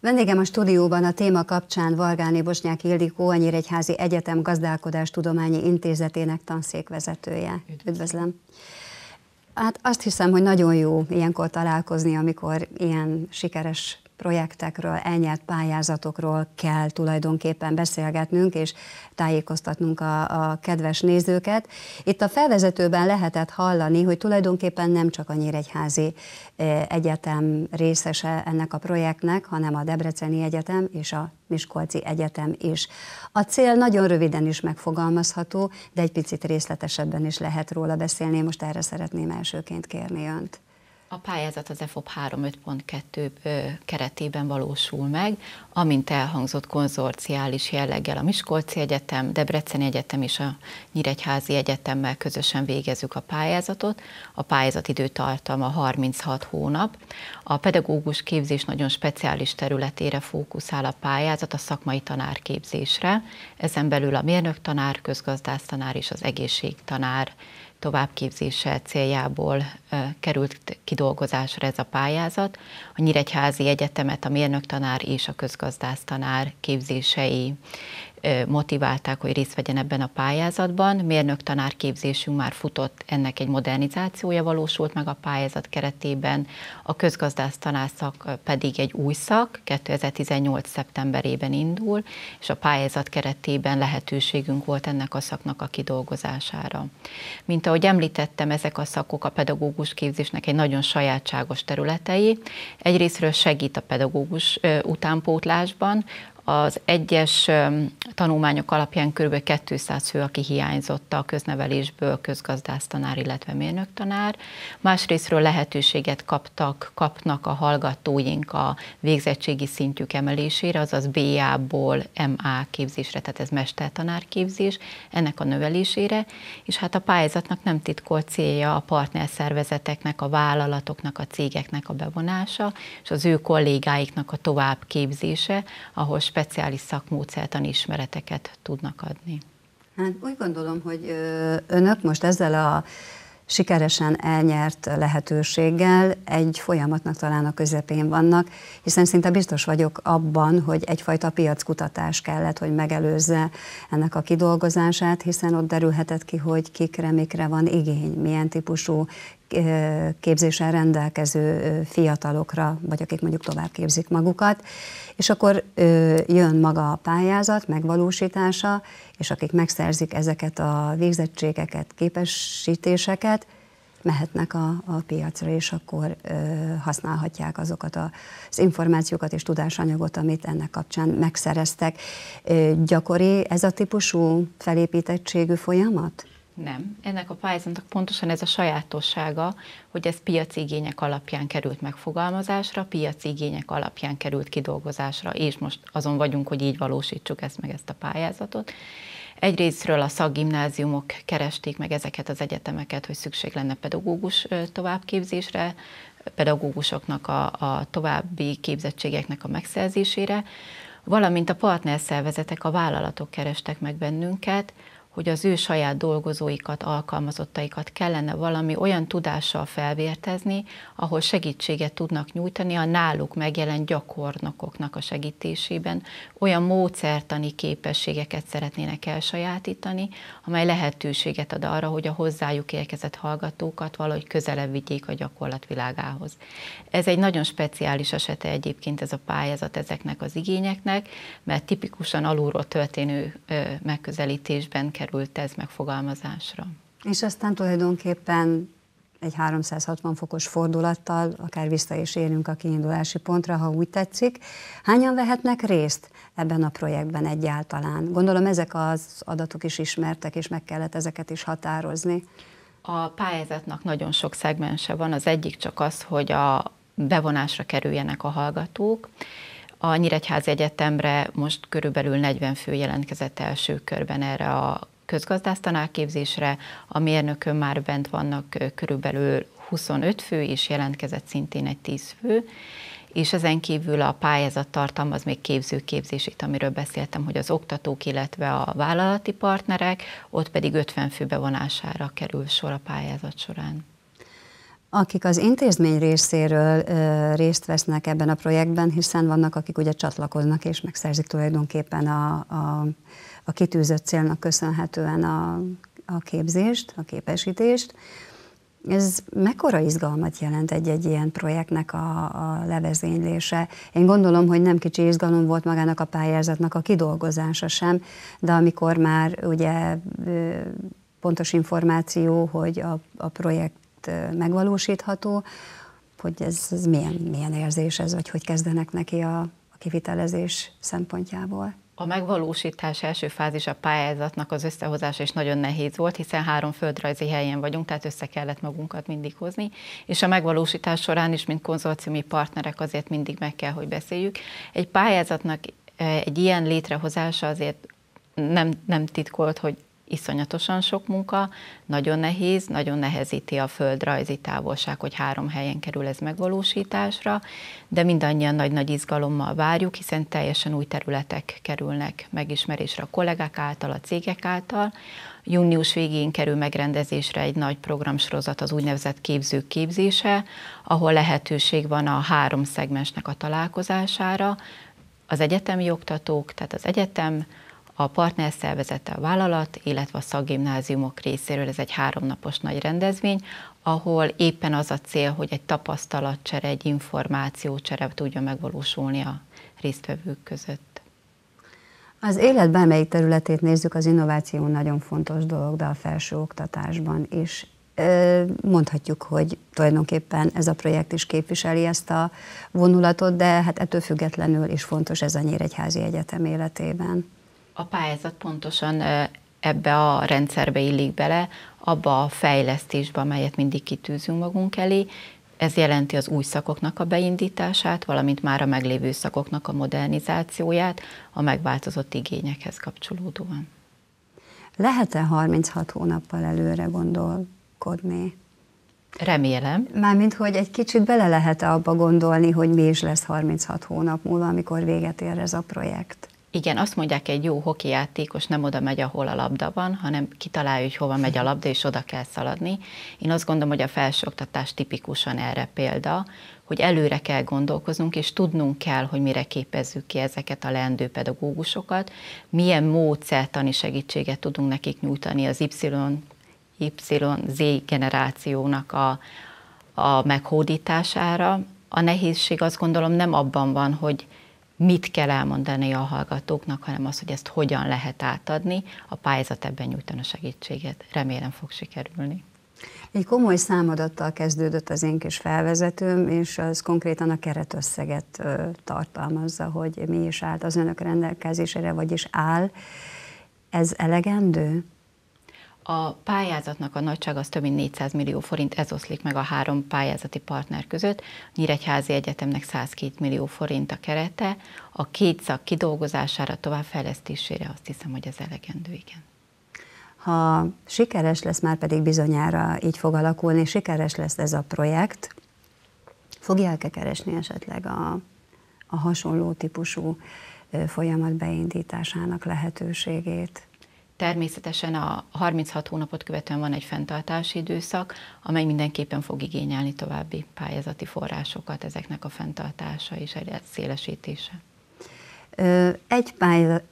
Vendégem a stúdióban a téma kapcsán Vargáné Bosnyák Ildikó, a Nyíregyházi Egyetem Gazdálkodástudományi Intézetének tanszékvezetője. Üdvözlöm. Hát azt hiszem, hogy nagyon jó ilyenkor találkozni, amikor ilyen sikeres projektekről, elnyert pályázatokról kell tulajdonképpen beszélgetnünk és tájékoztatnunk a, a kedves nézőket. Itt a felvezetőben lehetett hallani, hogy tulajdonképpen nem csak a Nyíregyházi eh, Egyetem részese ennek a projektnek, hanem a Debreceni Egyetem és a Miskolci Egyetem is. A cél nagyon röviden is megfogalmazható, de egy picit részletesebben is lehet róla beszélni. Most erre szeretném elsőként kérni önt. A pályázat az EFOP 3.5.2 keretében valósul meg, amint elhangzott konzorciális jelleggel a Miskolci Egyetem, Debreceni Egyetem és a Nyíregyházi Egyetemmel közösen végezzük a pályázatot. A pályázat időtartama 36 hónap. A pedagógus képzés nagyon speciális területére fókuszál a pályázat, a szakmai tanárképzésre. Ezen belül a mérnök tanár, közgazdásztanár és az egészségtanár továbbképzése céljából került kidolgozásra ez a pályázat. A Nyíregyházi Egyetemet a mérnök tanár és a közgazdásztanár képzései motiválták, hogy részt vegyen ebben a pályázatban. Mérnök tanárképzésünk már futott, ennek egy modernizációja valósult meg a pályázat keretében, a közgazdász tanárszak pedig egy új szak, 2018. szeptemberében indul, és a pályázat keretében lehetőségünk volt ennek a szaknak a kidolgozására. Mint ahogy említettem, ezek a szakok a pedagógus képzésnek egy nagyon sajátságos területei. Egyrésztről segít a pedagógus utánpótlásban, az egyes tanulmányok alapján kb. 200 fő, aki hiányzott a köznevelésből, közgazdásztanár, illetve mérnöktanár. Másrésztről lehetőséget kaptak, kapnak a hallgatóink a végzettségi szintjük emelésére, azaz BA-ból MA képzésre, tehát ez mestertanár képzés, ennek a növelésére, és hát a pályázatnak nem titkolt célja a partnerszervezeteknek, a vállalatoknak, a cégeknek a bevonása, és az ő kollégáiknak a továbbképzése, ahol speciális szakmódszertan ismereteket tudnak adni. Hát úgy gondolom, hogy önök most ezzel a sikeresen elnyert lehetőséggel egy folyamatnak talán a közepén vannak, hiszen szinte biztos vagyok abban, hogy egyfajta piackutatás kellett, hogy megelőzze ennek a kidolgozását, hiszen ott derülhetett ki, hogy kikre, mikre van igény, milyen típusú képzéssel rendelkező fiatalokra, vagy akik mondjuk tovább képzik magukat, és akkor jön maga a pályázat megvalósítása, és akik megszerzik ezeket a végzettségeket, képesítéseket, mehetnek a, a piacra, és akkor ö, használhatják azokat a, az információkat és tudásanyagot, amit ennek kapcsán megszereztek. Ö, gyakori ez a típusú felépítettségű folyamat? Nem. Ennek a pályázatnak pontosan ez a sajátossága, hogy ez piaci igények alapján került megfogalmazásra, piaci igények alapján került kidolgozásra, és most azon vagyunk, hogy így valósítsuk ezt meg ezt a pályázatot. Egyrésztről a szakgimnáziumok keresték meg ezeket az egyetemeket, hogy szükség lenne pedagógus továbbképzésre, pedagógusoknak a, a további képzettségeknek a megszerzésére, valamint a partnerszervezetek, a vállalatok kerestek meg bennünket, hogy az ő saját dolgozóikat, alkalmazottaikat kellene valami olyan tudással felvértezni, ahol segítséget tudnak nyújtani a náluk megjelent gyakornokoknak a segítésében, olyan módszertani képességeket szeretnének elsajátítani, amely lehetőséget ad arra, hogy a hozzájuk érkezett hallgatókat valahogy közelebb vigyék a gyakorlatvilágához. Ez egy nagyon speciális esete egyébként ez a pályázat ezeknek az igényeknek, mert tipikusan alulról történő megközelítésben kerül került ez megfogalmazásra. És aztán tulajdonképpen egy 360 fokos fordulattal akár vissza is érünk a kiindulási pontra, ha úgy tetszik. Hányan vehetnek részt ebben a projektben egyáltalán? Gondolom ezek az adatok is ismertek, és meg kellett ezeket is határozni. A pályázatnak nagyon sok szegmense van, az egyik csak az, hogy a bevonásra kerüljenek a hallgatók. A Nyíregyház Egyetemre most körülbelül 40 fő jelentkezett első körben erre a közgazdásztanárképzésre, a mérnökön már bent vannak körülbelül 25 fő, és jelentkezett szintén egy 10 fő, és ezen kívül a pályázat tartalmaz még képzőképzését, amiről beszéltem, hogy az oktatók, illetve a vállalati partnerek, ott pedig 50 fő bevonására kerül sor a pályázat során akik az intézmény részéről ö, részt vesznek ebben a projektben, hiszen vannak, akik ugye csatlakoznak és megszerzik tulajdonképpen a, a, a kitűzött célnak köszönhetően a, a képzést, a képesítést. Ez mekkora izgalmat jelent egy-egy ilyen projektnek a, a levezénylése? Én gondolom, hogy nem kicsi izgalom volt magának a pályázatnak a kidolgozása sem, de amikor már ugye ö, pontos információ, hogy a, a projekt itt megvalósítható, hogy ez, ez milyen, milyen érzés ez, vagy hogy kezdenek neki a, a kivitelezés szempontjából. A megvalósítás első fázis a pályázatnak az összehozása is nagyon nehéz volt, hiszen három földrajzi helyen vagyunk, tehát össze kellett magunkat mindig hozni, és a megvalósítás során is, mint konzorciumi partnerek azért mindig meg kell, hogy beszéljük. Egy pályázatnak egy ilyen létrehozása azért nem, nem titkolt, hogy iszonyatosan sok munka, nagyon nehéz, nagyon nehezíti a földrajzi távolság, hogy három helyen kerül ez megvalósításra, de mindannyian nagy-nagy izgalommal várjuk, hiszen teljesen új területek kerülnek megismerésre a kollégák által, a cégek által. Június végén kerül megrendezésre egy nagy programsorozat, az úgynevezett képzők képzése, ahol lehetőség van a három szegmensnek a találkozására, az egyetemi oktatók, tehát az egyetem, a partner szervezete a vállalat, illetve a szakgimnáziumok részéről, ez egy háromnapos nagy rendezvény, ahol éppen az a cél, hogy egy tapasztalatcsere, egy információcsere tudja megvalósulni a résztvevők között. Az élet bármelyik területét nézzük, az innováció nagyon fontos dolog, de a felsőoktatásban is mondhatjuk, hogy tulajdonképpen ez a projekt is képviseli ezt a vonulatot, de hát ettől függetlenül is fontos ez a Nyíregyházi Egyetem életében a pályázat pontosan ebbe a rendszerbe illik bele, abba a fejlesztésbe, amelyet mindig kitűzünk magunk elé. Ez jelenti az új szakoknak a beindítását, valamint már a meglévő szakoknak a modernizációját a megváltozott igényekhez kapcsolódóan. Lehet-e 36 hónappal előre gondolkodni? Remélem. Mármint, hogy egy kicsit bele lehet -e abba gondolni, hogy mi is lesz 36 hónap múlva, amikor véget ér ez a projekt? Igen, azt mondják, egy jó hokijátékos nem oda megy, ahol a labda van, hanem kitalálja, hogy hova megy a labda, és oda kell szaladni. Én azt gondolom, hogy a felsőoktatás tipikusan erre példa, hogy előre kell gondolkoznunk, és tudnunk kell, hogy mire képezzük ki ezeket a leendő pedagógusokat, milyen módszertani segítséget tudunk nekik nyújtani az Y, YZ generációnak a, a meghódítására. A nehézség azt gondolom nem abban van, hogy mit kell elmondani a hallgatóknak, hanem az, hogy ezt hogyan lehet átadni. A pályázat ebben nyújtana segítséget. Remélem fog sikerülni. Egy komoly számadattal kezdődött az én kis felvezetőm, és az konkrétan a keretösszeget tartalmazza, hogy mi is állt az önök rendelkezésére, vagyis áll. Ez elegendő? A pályázatnak a nagyság az több mint 400 millió forint, ez oszlik meg a három pályázati partner között. A Nyíregyházi Egyetemnek 102 millió forint a kerete, a két szak kidolgozására, továbbfejlesztésére azt hiszem, hogy ez elegendő, igen. Ha sikeres lesz, már pedig bizonyára így fog alakulni, sikeres lesz ez a projekt, fogják-e keresni esetleg a, a hasonló típusú folyamat beindításának lehetőségét? Természetesen a 36 hónapot követően van egy fenntartási időszak, amely mindenképpen fog igényelni további pályázati forrásokat ezeknek a fenntartása és szélesítése. Egy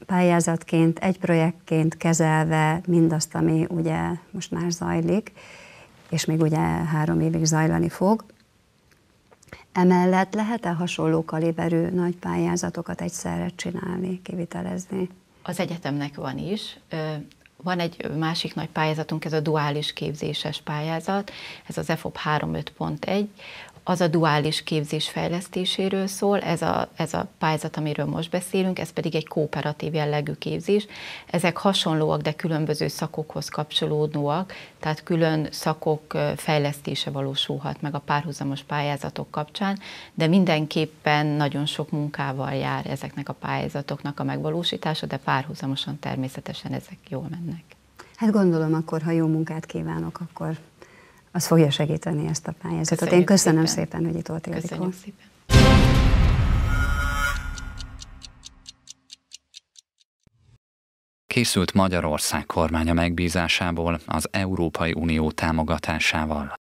pályázatként, egy projektként kezelve mindazt, ami ugye most már zajlik, és még ugye három évig zajlani fog, emellett lehet-e hasonló kaliberű nagy pályázatokat egyszerre csinálni, kivitelezni? Az egyetemnek van is. Van egy másik nagy pályázatunk, ez a duális képzéses pályázat, ez az EFOP 35.1, az a duális képzés fejlesztéséről szól, ez a, ez a pályázat, amiről most beszélünk, ez pedig egy kooperatív jellegű képzés. Ezek hasonlóak, de különböző szakokhoz kapcsolódóak, tehát külön szakok fejlesztése valósulhat meg a párhuzamos pályázatok kapcsán, de mindenképpen nagyon sok munkával jár ezeknek a pályázatoknak a megvalósítása, de párhuzamosan természetesen ezek jól mennek. Hát gondolom akkor, ha jó munkát kívánok, akkor az fogja segíteni ezt a pályázatot. Köszönjük Én köszönöm szépen, szépen hogy itt voltál. Köszönjük Ildikó. szépen. készült Magyarország kormánya megbízásából az Európai Unió támogatásával.